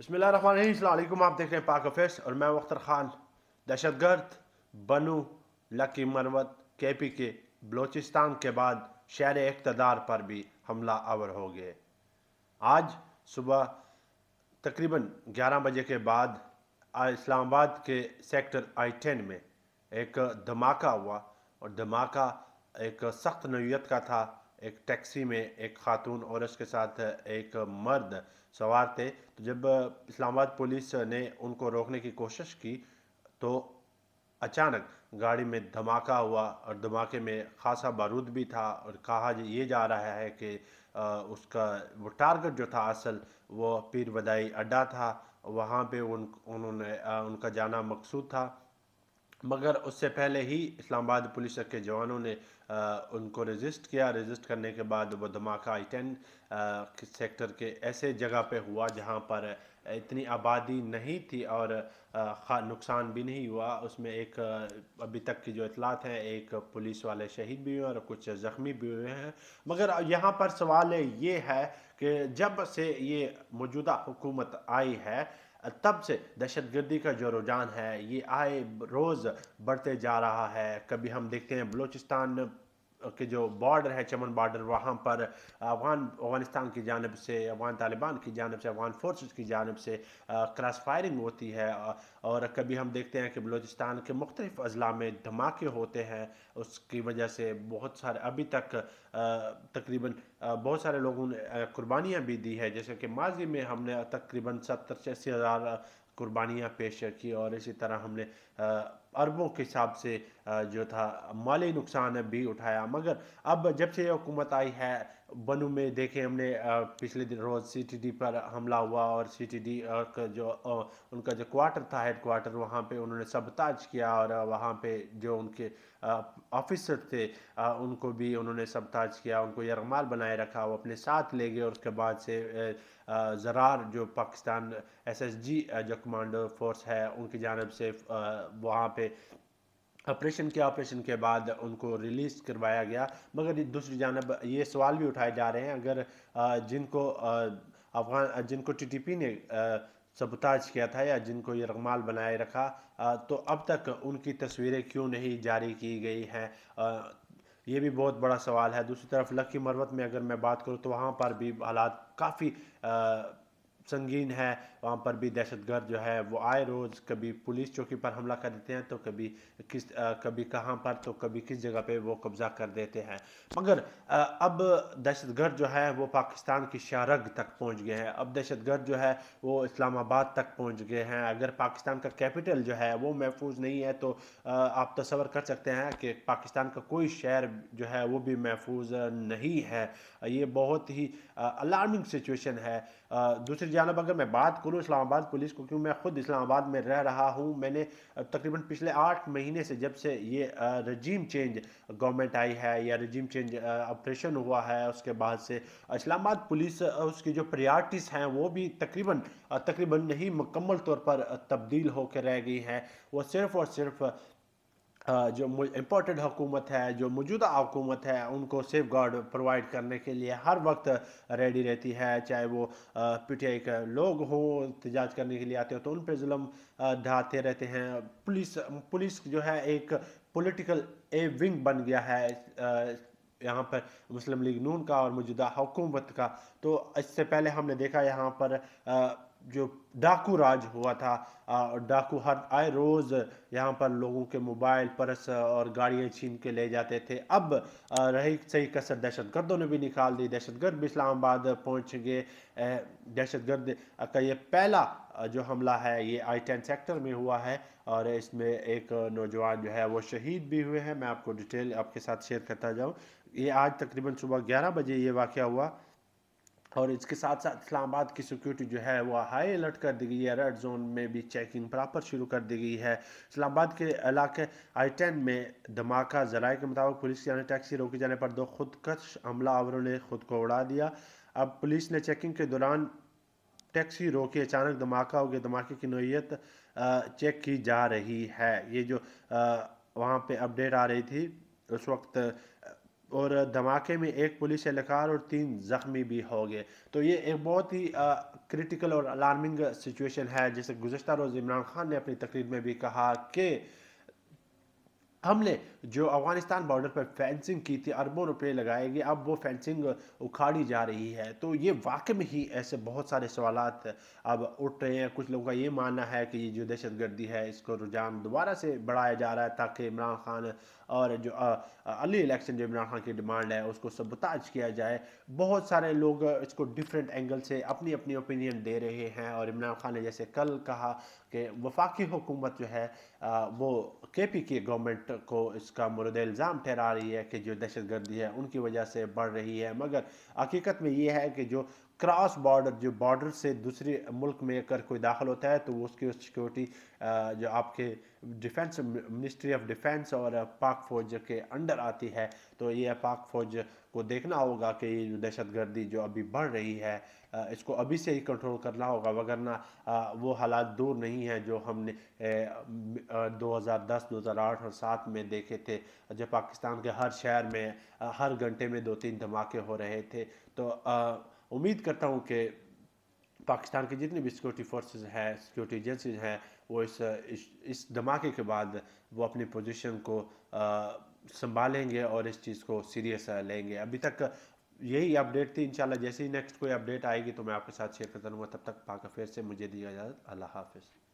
बसमिल आप देख रहे हैं पाक अफेस और मैं वख्तर ख़ान दहशत गर्द बनू लकी मरवत के पी के बलोचिस्तान के बाद शहर इकतदार पर भी हमला आवर हो गए आज सुबह तकरीबन 11 बजे के बाद इस्लामाबाद के सेक्टर आई टेन में एक धमाका हुआ और धमाका एक सख्त नौीयत का था एक टैक्सी में एक खातून और उसके साथ एक मर्द सवार थे तो जब इस्लामाबाद पुलिस ने उनको रोकने की कोशिश की तो अचानक गाड़ी में धमाका हुआ और धमाके में खासा बारूद भी था और कहा ये जा रहा है कि उसका वो टारगेट जो था असल वो पीर वदाई अड्डा था वहाँ पे उन उन्होंने उनका जाना मकसूद था मगर उससे पहले ही इस्लामाबाद पुलिस के जवानों ने आ, उनको रजिस्ट किया रजिस्ट करने के बाद वो धमाका आई टेन सेक्टर के ऐसे जगह पे हुआ जहाँ पर इतनी आबादी नहीं थी और आ, नुकसान भी नहीं हुआ उसमें एक अभी तक की जो इतलात हैं एक पुलिस वाले शहीद भी हुए और कुछ ज़ख्मी भी हुए हैं मगर यहाँ पर सवाल ये है कि जब से ये मौजूदा हुकूमत आई है तब से दहशतगर्दी का जो रुझान है ये आए रोज़ बढ़ते जा रहा है कभी हम देखते हैं बलूचिस्तान के जो बॉर्डर है चमन बॉर्डर वहाँ पर अफगान अफगानिस्तान की जानब से अफगान तालिबान की जानब से अफगान फोर्सेस की जानब से क्रॉस फायरिंग होती है और कभी हम देखते हैं कि बलूचिस्तान के मुख्तफ़ अजला में धमाके होते हैं उसकी वजह से बहुत सारे अभी तक तकरीबन बहुत सारे लोगों ने कुर्बानियाँ भी दी है जैसे कि माजी में हमने तकरीबन सत्तर से अस्सी हज़ार कुर्बानियाँ पेश की और इसी तरह हमने अरबों के हिसाब से जो था माली नुकसान भी उठाया मगर अब जब से ये हुकूमत आई है बनू में देखें हमने पिछले दिन रोज़ सीटीडी पर हमला हुआ और सीटीडी का जो उनका जो क्वार्टर था हेड क्वार्टर वहाँ पे उन्होंने सबताज किया और वहाँ पे जो उनके ऑफिसर थे उनको भी उन्होंने सबताज किया उनको यरमाल बनाए रखा वो अपने साथ ले गए और उसके बाद से ज़रार जो Pakistan S S commando force है उनकी जानब से वहाँ पे ऑपरेशन के ऑपरेशन के बाद उनको रिलीज़ करवाया गया मगर दूसरी जानब ये सवाल भी उठाए जा रहे हैं अगर जिनको अफगान जिनको टीटीपी ने सबताज किया था या जिनको ये रगमाल बनाए रखा तो अब तक उनकी तस्वीरें क्यों नहीं जारी की गई हैं ये भी बहुत बड़ा सवाल है दूसरी तरफ लक्की मरवत में अगर मैं बात करूँ तो वहाँ पर भी हालात काफ़ी संगीन है वहाँ पर भी दहशतगर्द जो है वो आए रोज़ कभी पुलिस चौकी पर हमला कर देते हैं तो कभी किस आ, कभी कहाँ पर तो कभी किस जगह पे वो कब्ज़ा कर देते हैं मगर आ, अब दहशतगर्द जो है वो पाकिस्तान की शारग तक पहुँच गए हैं अब दहशतगर्द जो है वो इस्लामाबाद तक पहुँच गए हैं अगर पाकिस्तान का कैपिटल जो है वो महफूज नहीं है तो आ, आप तस्वर कर सकते हैं कि पाकिस्तान का कोई शहर जो है वो भी महफूज नहीं है ये बहुत ही अलार्मिंग सिचुएशन है दूसरी जानब अगर मैं बात करूँ इस्लामाबाद पुलिस को क्यों मैं ख़ुद इस्लामाबाद में रह रहा हूँ मैंने तकरीबन पिछले आठ महीने से जब से ये रजीम चेंज गवर्नमेंट आई है या रजीम चेंज ऑपरेशन हुआ है उसके बाद से इस्लामाबाद पुलिस उसकी जो प्रायोरिटीज़ हैं वो भी तकरीबन तकरीबन नहीं मुकम्मल तौर पर तब्दील होकर रह गई हैं वो सिर्फ़ और सिर्फ जो इम्पोर्टेड हुकूमत है जो मौजूदा हुकूमत है उनको सेफ गार्ड प्रोवाइड करने के लिए हर वक्त रेडी रहती है चाहे वो पी टी आई के लोग हों एहतजाज करने के लिए आते हो तो उन पर म ढाते रहते हैं पुलिस पुलिस जो है एक पॉलिटिकल ए विंग बन गया है यहाँ पर मुस्लिम लीग नून का और मौजूदा हुकूमत का तो इससे पहले हमने देखा यहाँ पर आ, जो डाकू राज हुआ था डाकू हर आए रोज़ यहाँ पर लोगों के मोबाइल पर्स और गाड़ियाँ छीन के ले जाते थे अब रही सही कसर दहशतगर्दों ने भी निकाल दी दहशतगर्द इस्लामाबाद पहुँच गए दहशतगर्द का ये पहला जो हमला है ये आई टेन सेक्टर में हुआ है और इसमें एक नौजवान जो है वो शहीद भी हुए हैं मैं आपको डिटेल आपके साथ शेयर करता जाऊँ ये आज तकरीबन सुबह ग्यारह बजे ये वाक़ हुआ और इसके साथ साथ इस्लामाबाद की सिक्योरिटी जो है वह हाई अलर्ट कर दी गई है रेड जोन में भी चेकिंग प्रॉपर शुरू कर दी गई है इस्लामाबाद के इलाके आई टेन में धमाका जराए के मुताबिक पुलिस की टैक्सी रोके जाने पर दो खुदकश हमलावरों ने खुद को उड़ा दिया अब पुलिस ने चेकिंग के दौरान टैक्सी रोके अचानक धमाका हो गया धमाके की नोयत चेक की जा रही है ये जो वहाँ पर अपडेट आ रही थी उस वक्त और धमाके में एक पुलिस एहलकार और तीन ज़ख्मी भी हो गए तो ये एक बहुत ही क्रिटिकल और अलार्मिंग सिचुएशन है जैसे गुजशत रोज़ इमरान खान ने अपनी तकरीर में भी कहा कि हमने जो अफगानिस्तान बॉर्डर पर फेंसिंग की थी अरबों रुपए लगाए गए अब वो फेंसिंग उखाड़ी जा रही है तो ये वाकई में ही ऐसे बहुत सारे सवाल अब उठ रहे हैं कुछ लोगों का ये मानना है कि ये जो दहशतगर्दी है इसको रुझान दोबारा से बढ़ाया जा रहा है ताकि इमरान खान और जो अली इलेक्शन जो इमरान खान की डिमांड है उसको सबताज किया जाए बहुत सारे लोग इसको डिफरेंट एंगल से अपनी अपनी ओपिनियन दे रहे हैं और इमरान खान ने जैसे कल कहा कि वफाकी हुकूमत जो है वो के पी के गवर्नमेंट को इसका इसका मुरद इल्ज़ाम ठहरा रही है कि जो दहशत गर्दी है उनकी वजह से बढ़ रही है मगर हकीकत में यह है कि जो क्रॉस बॉर्डर जो बॉर्डर से दूसरे मुल्क में अगर कोई दाखिल होता है तो उसकी सिक्योरिटी जो आपके डिफेंस मिनिस्ट्री ऑफ डिफेंस और पाक फौज के अंडर आती है तो ये पाक फौज को देखना होगा कि ये दहशत गर्दी जो अभी बढ़ रही है इसको अभी से ही कंट्रोल करना होगा वगरना वो हालात दूर नहीं हैं जो हमने 2010 2008 और सात में देखे थे जब पाकिस्तान के हर शहर में हर घंटे में दो तीन धमाके हो रहे थे तो उम्मीद करता हूँ कि पाकिस्तान के जितने भी सिक्योरिटी फोर्सेज हैं सिक्योरिटी एजेंसीज हैं वो इस इस, धमाके के बाद वो अपनी पोजीशन को संभालेंगे और इस चीज़ को सीरियस लेंगे अभी तक यही अपडेट थी इंशाल्लाह जैसे ही नेक्स्ट कोई अपडेट आएगी तो मैं आपके साथ शेयर करता रहूँगा तब तक पाक फिर से मुझे दिया इजाज़त अल्लाह हाफिज़